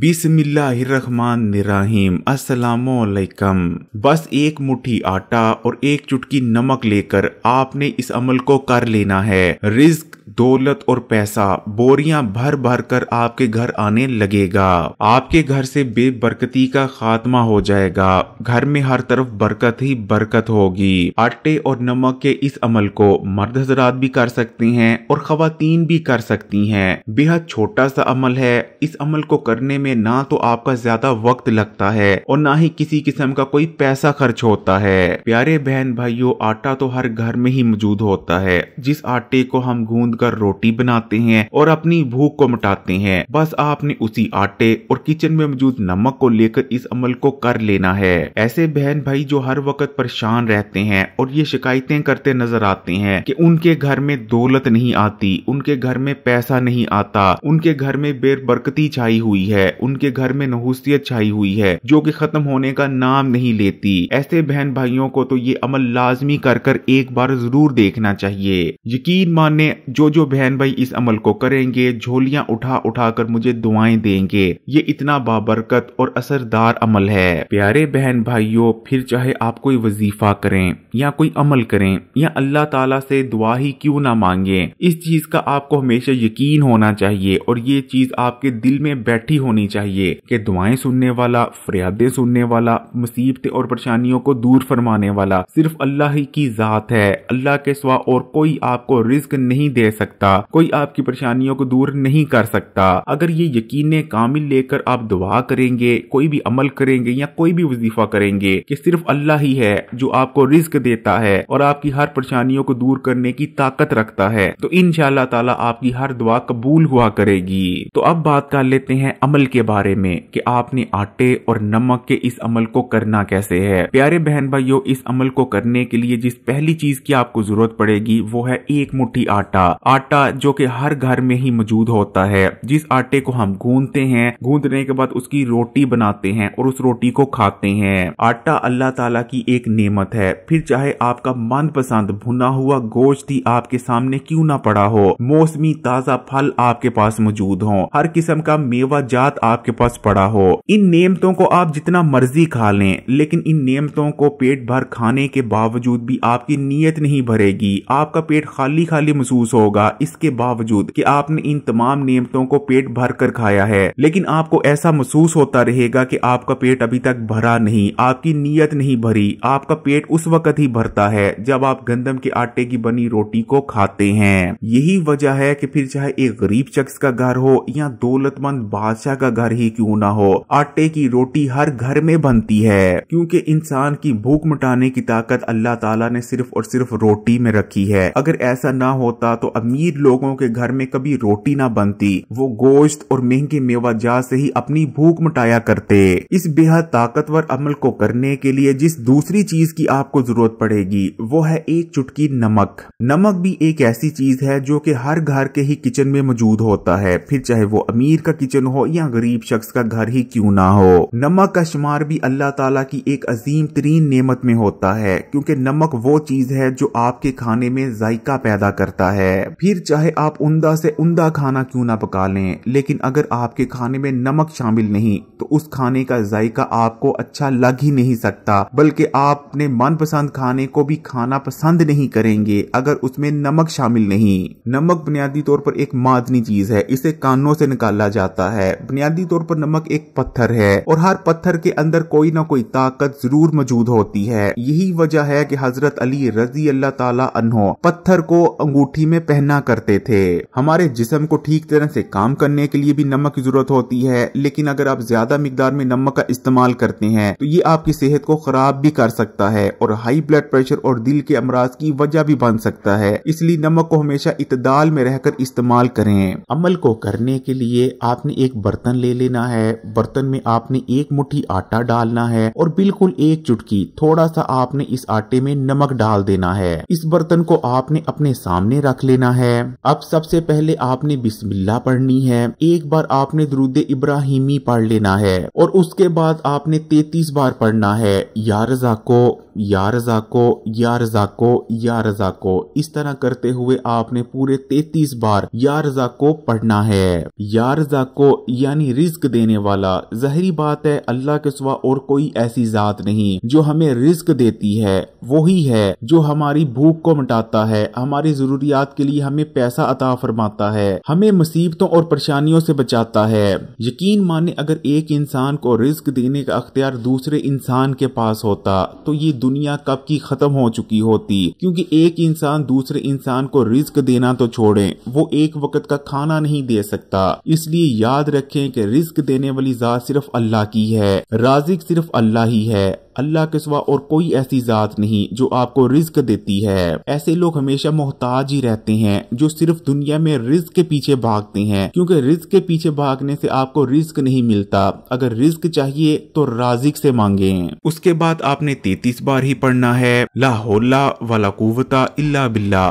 बिसमिल्लाहिर्रहमानिर्रहीम अस्सलामुअलैकम बस एक मुट्ठी आटा और एक चुटकी नमक लेकर आपने इस अमल को कर लेना है रिज्क दौलत और पैसा बोरियां भर भर कर आपके घर आने लगेगा आपके घर से बेबरकती का खात्मा हो जाएगा घर में हर तरफ बरकत ही बरकत होगी आटे और नमक के इस अमल को मर्द हजरात भी कर सकते हैं और खातन भी कर सकती हैं बेहद छोटा सा अमल है इस अमल को करने करने में ना तो आपका ज्यादा वक्त लगता है और ना ही किसी किस्म का कोई पैसा खर्च होता है प्यारे बहन भाइयों आटा तो हर घर में ही मौजूद होता है जिस आटे को हम गूंद कर रोटी बनाते हैं और अपनी भूख को मिटाते हैं बस आपने उसी आटे और किचन में मौजूद नमक को लेकर इस अमल को कर लेना है ऐसे बहन भाई जो हर वक्त परेशान रहते हैं और ये शिकायतें करते नजर आते हैं कि उनके घर में दौलत नहीं आती उनके घर में पैसा नहीं आता उनके घर में बेरबरकती छाई हुई है उनके घर में नहुसियत छाई हुई है जो कि खत्म होने का नाम नहीं लेती ऐसे बहन भाइयों को तो ये अमल लाजमी कर कर एक बार जरूर देखना चाहिए यकीन माने जो जो बहन भाई इस अमल को करेंगे झोलियाँ उठा उठा कर मुझे दुआएं देंगे ये इतना बाबरकत और असरदार अमल है प्यारे बहन भाइयों फिर चाहे आप कोई वजीफा करें या कोई अमल करें या अल्लाह ताला से दुआ ही क्यों ना मांगे इस चीज का आपको हमेशा यकीन होना चाहिए और ये चीज आपके दिल में बैठी होनी होनी चाहिए कि दुआएं सुनने वाला फरियादें सुनने वाला मुसीबतें और परेशानियों को दूर फरमाने वाला सिर्फ अल्लाह ही की जात है अल्लाह के स्वा और कोई आपको रिस्क नहीं दे सकता कोई आपकी परेशानियों को दूर नहीं कर सकता अगर ये यकीन कामिल लेकर आप दुआ करेंगे कोई भी अमल करेंगे या कोई भी वजीफा करेंगे कि सिर्फ अल्लाह ही है जो आपको रिस्क देता है और आपकी हर परेशानियों को दूर करने की ताकत रखता है तो इन ताला आपकी हर दुआ कबूल हुआ करेगी तो अब बात कर लेते हैं अमल के बारे में कि आपने आटे और नमक के इस अमल को करना कैसे है प्यारे बहन भाइयों इस अमल को करने के लिए जिस पहली चीज की आपको जरूरत पड़ेगी वो है एक मुट्ठी आटा आटा जो कि हर घर में ही मौजूद होता है जिस आटे को हम गूंदते हैं गूंदने के बाद उसकी रोटी बनाते हैं और उस रोटी को खाते हैं आटा अल्लाह ताला की एक नियमत है फिर चाहे आपका मन पसंद भुना हुआ गोश्त ही आपके सामने क्यों ना पड़ा हो मौसमी ताजा फल आपके पास मौजूद हो हर किस्म का मेवा जात आपके पास पड़ा हो इन नियमतों को आप जितना मर्जी खा लें लेकिन इन नियमतों को पेट भर खाने के बावजूद भी आपकी नीयत नहीं भरेगी आपका पेट खाली खाली महसूस होगा इसके बावजूद कि आपने इन तमाम नियमतों को पेट भर कर खाया है लेकिन आपको ऐसा महसूस होता रहेगा कि आपका पेट अभी तक भरा नहीं आपकी नीयत नहीं भरी आपका पेट उस वक्त ही भरता है जब आप गंदम के आटे की बनी रोटी को खाते हैं यही वजह है कि फिर चाहे एक गरीब शख्स का घर हो या दौलतमंद बादशाह का घर ही क्यों ना हो आटे की रोटी हर घर में बनती है क्योंकि इंसान की भूख मिटाने की ताकत अल्लाह ताला ने सिर्फ और सिर्फ रोटी में रखी है अगर ऐसा ना होता तो अमीर लोगों के घर में कभी रोटी ना बनती वो गोश्त और महंगे मेवाजात से ही अपनी भूख मिटाया करते इस बेहद ताकतवर अमल को करने के लिए जिस दूसरी चीज की आपको जरूरत पड़ेगी वो है एक चुटकी नमक नमक भी एक ऐसी चीज है जो कि हर घर के ही किचन में मौजूद होता है फिर चाहे वो अमीर का किचन हो या गरीब शख्स का घर ही क्यों ना हो नमक का शुमार भी अल्लाह ताला की एक अजीम तरीन नियमत में होता है क्योंकि नमक वो चीज है जो आपके खाने में जायका पैदा करता है फिर चाहे आप उमदा से उमदा खाना क्यों ना पका लें लेकिन अगर आपके खाने में नमक शामिल नहीं तो उस खाने का जायका आपको अच्छा लग ही नहीं सकता बल्कि आपने मनपसंद खाने को भी खाना पसंद नहीं करेंगे अगर उसमें नमक शामिल नहीं नमक बुनियादी तौर पर एक मादनी चीज है इसे कानों से निकाला जाता है बुनियादी तौर पर नमक एक पत्थर है और हर पत्थर के अंदर कोई ना कोई ताकत जरूर मौजूद होती है यही वजह है कि हजरत अली रजी अल्लाह तहो पत्थर को अंगूठी में पहना करते थे हमारे जिसम को ठीक तरह से काम करने के लिए भी नमक की जरूरत होती है लेकिन अगर आप ज्यादा मिकदार में नमक का इस्तेमाल करते हैं तो ये आपकी सेहत को खराब भी कर सकता है और हाई ब्लड प्रेशर और दिल के अमराज की वजह भी बन सकता है इसलिए नमक को हमेशा इतदाल में रहकर इस्तेमाल करें अमल को करने के लिए आपने एक बर्तन बर्तन ले लेना है बर्तन में आपने एक मुट्ठी आटा डालना है और बिल्कुल एक चुटकी थोड़ा सा आपने इस आटे में नमक डाल देना है इस बर्तन को आपने अपने सामने रख लेना है अब सबसे पहले आपने बिस्मिल्ला पढ़नी है एक बार आपने द्रुद इब्राहिमी पढ़ लेना है और उसके बाद आपने तैतीस बार पढ़ना है या रजाको या रजाको या रजाको या रजाको इस तरह करते हुए आपने पूरे तैतीस बार या रजाको पढ़ना है या रजाको यानी रिस्क देने वाला जहरी बात है अल्लाह के सिवा और कोई ऐसी जात नहीं जो हमें रिस्क देती है वही है जो हमारी भूख को मिटाता है हमारी जरूरियात के लिए हमें पैसा अता फरमाता है हमें मुसीबतों और परेशानियों से बचाता है यकीन माने अगर एक इंसान को रिस्क देने का अख्तियार दूसरे इंसान के पास होता तो ये दुनिया कब की खत्म हो चुकी होती क्योंकि एक इंसान दूसरे इंसान को रिस्क देना तो छोड़े वो एक वक्त का खाना नहीं दे सकता इसलिए याद रखें कि रिस्क देने वाली जात सिर्फ अल्लाह की है राजिक सिर्फ अल्लाह ही है अल्लाह के सिवा और कोई ऐसी जात नहीं जो आपको रिज्क देती है ऐसे लोग हमेशा मोहताज ही रहते हैं जो सिर्फ दुनिया में रिज्क के पीछे भागते हैं क्योंकि रिज्क के पीछे भागने से आपको रिज्क नहीं मिलता अगर रिज्क चाहिए तो राजिक से मांगे उसके बाद आपने तैतीस बार ही पढ़ना है लाहौला वाला कुवता इला बिल्ला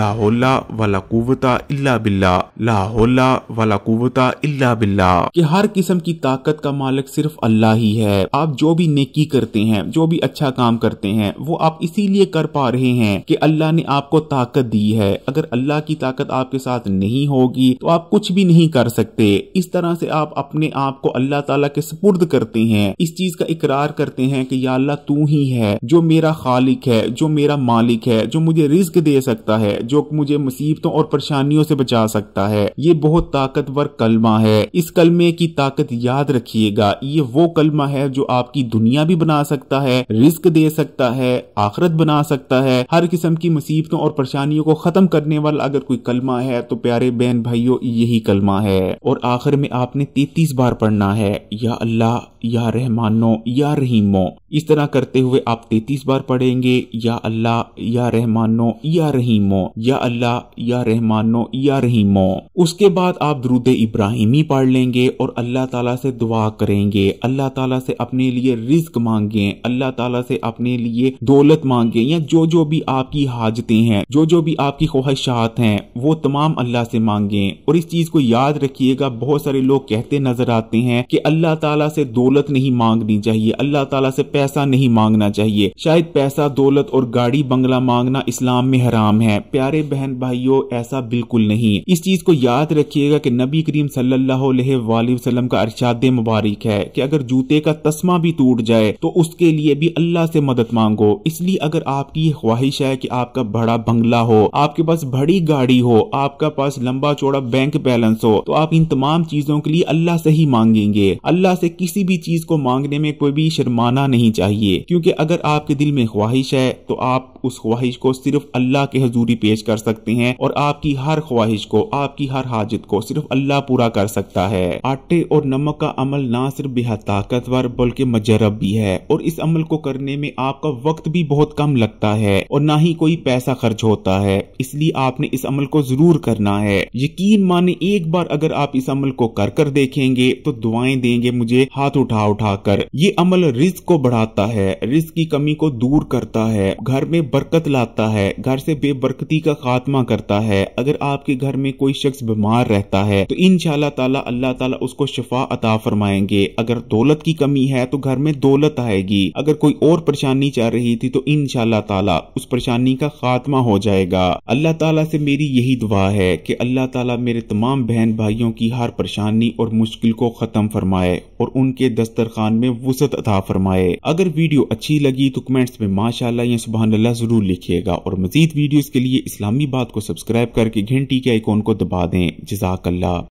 लाहौला वाला कुवता इला बिल्ला लाहौल्ला वाला कुवता इला बिल्ला की हर किस्म की ताकत का मालिक सिर्फ अल्लाह ही है आप जो भी नेकी करते हैं हैं जो भी अच्छा काम करते हैं वो आप इसीलिए कर पा रहे हैं कि अल्लाह ने आपको ताकत दी है अगर अल्लाह की ताकत आपके साथ नहीं होगी तो आप कुछ भी नहीं कर सकते इस तरह से आप अपने आप को अल्लाह ताला के सपुर्द करते हैं इस चीज का इकरार करते हैं कि या अल्लाह तू ही है जो मेरा खालिक है जो मेरा मालिक है जो मुझे रिस्क दे सकता है जो मुझे मुसीबतों और परेशानियों से बचा सकता है ये बहुत ताकतवर कलमा है इस कलमे की ताकत याद रखिएगा ये वो कलमा है जो आपकी दुनिया भी बना सकता सकता है रिस्क दे सकता है आखरत बना सकता है हर किस्म की मुसीबतों और परेशानियों को खत्म करने वाला अगर कोई कलमा है तो प्यारे बहन भाइयों यही कलमा है और आखिर में आपने तैतीस बार पढ़ना है या अल्लाह या रहमानो या रहीमो इस तरह करते हुए आप तैतीस बार पढ़ेंगे या अल्लाह या रहमानो या रहीमो या अल्लाह या रहमानो या रहीमो उसके बाद आप द्रुद इब्राहिमी पढ़ लेंगे और अल्लाह ताला से दुआ करेंगे अल्लाह ताला से अपने लिए रिस्क मांगे करें अल्लाह ताला से अपने लिए दौलत मांगे या जो जो भी आपकी हाजते हैं जो जो भी आपकी ख्वाहिशात हैं वो तमाम अल्लाह से मांगे और इस चीज को याद रखिएगा बहुत सारे लोग कहते नजर आते हैं कि अल्लाह ताला से दौलत नहीं मांगनी चाहिए अल्लाह ताला से पैसा नहीं मांगना चाहिए शायद पैसा दौलत और गाड़ी बंगला मांगना इस्लाम में हराम है प्यारे बहन भाइयों ऐसा बिल्कुल नहीं इस चीज को याद रखिएगा कि नबी करीम सल्लल्लाहु अलैहि वसल्लम का अरशाद मुबारक है कि अगर जूते का तस्मा भी टूट जाए तो उस उसके लिए भी अल्लाह से मदद मांगो इसलिए अगर आपकी ये ख्वाहिश है कि आपका बड़ा बंगला हो आपके पास बड़ी गाड़ी हो आपका पास लंबा चौड़ा बैंक बैलेंस हो तो आप इन तमाम चीजों के लिए अल्लाह से ही मांगेंगे अल्लाह से किसी भी चीज को मांगने में कोई भी शर्माना नहीं चाहिए क्योंकि अगर आपके दिल में ख्वाहिश है तो आप उस ख्वाहिश को सिर्फ अल्लाह के हजूरी पेश कर सकते हैं और आपकी हर ख्वाहिश को आपकी हर हाजत को सिर्फ अल्लाह पूरा कर सकता है आटे और नमक का अमल ना सिर्फ बेहद ताकतवर बल्कि मजरब भी है और इस अमल को करने में आपका वक्त भी बहुत कम लगता है और ना ही कोई पैसा खर्च होता है इसलिए आपने इस अमल को जरूर करना है यकीन माने एक बार अगर आप इस अमल को कर कर देखेंगे तो दुआएं देंगे मुझे हाथ उठा उठा कर ये अमल रिस्क को बढ़ाता है रिस्क की कमी को दूर करता है घर में बरकत लाता है घर से बेबरकती का खात्मा करता है अगर आपके घर में कोई शख्स बीमार रहता है तो इन ताला अल्लाह ताला उसको शफा अता फरमाएंगे अगर दौलत की कमी है तो घर में दौलत आएगी जाएगी अगर कोई और परेशानी चाह रही थी तो इन ताला उस परेशानी का खात्मा हो जाएगा अल्लाह ताला से मेरी यही दुआ है कि अल्लाह ताला मेरे तमाम बहन भाइयों की हर परेशानी और मुश्किल को खत्म फरमाए और उनके दस्तरखान में वसत अदा फरमाए अगर वीडियो अच्छी लगी तो कमेंट्स में माशाला या सुबह अल्लाह जरूर लिखिएगा और मजीद वीडियो के लिए इस्लामी बात को सब्सक्राइब करके घंटी के आइकोन को दबा दें जजाकल्ला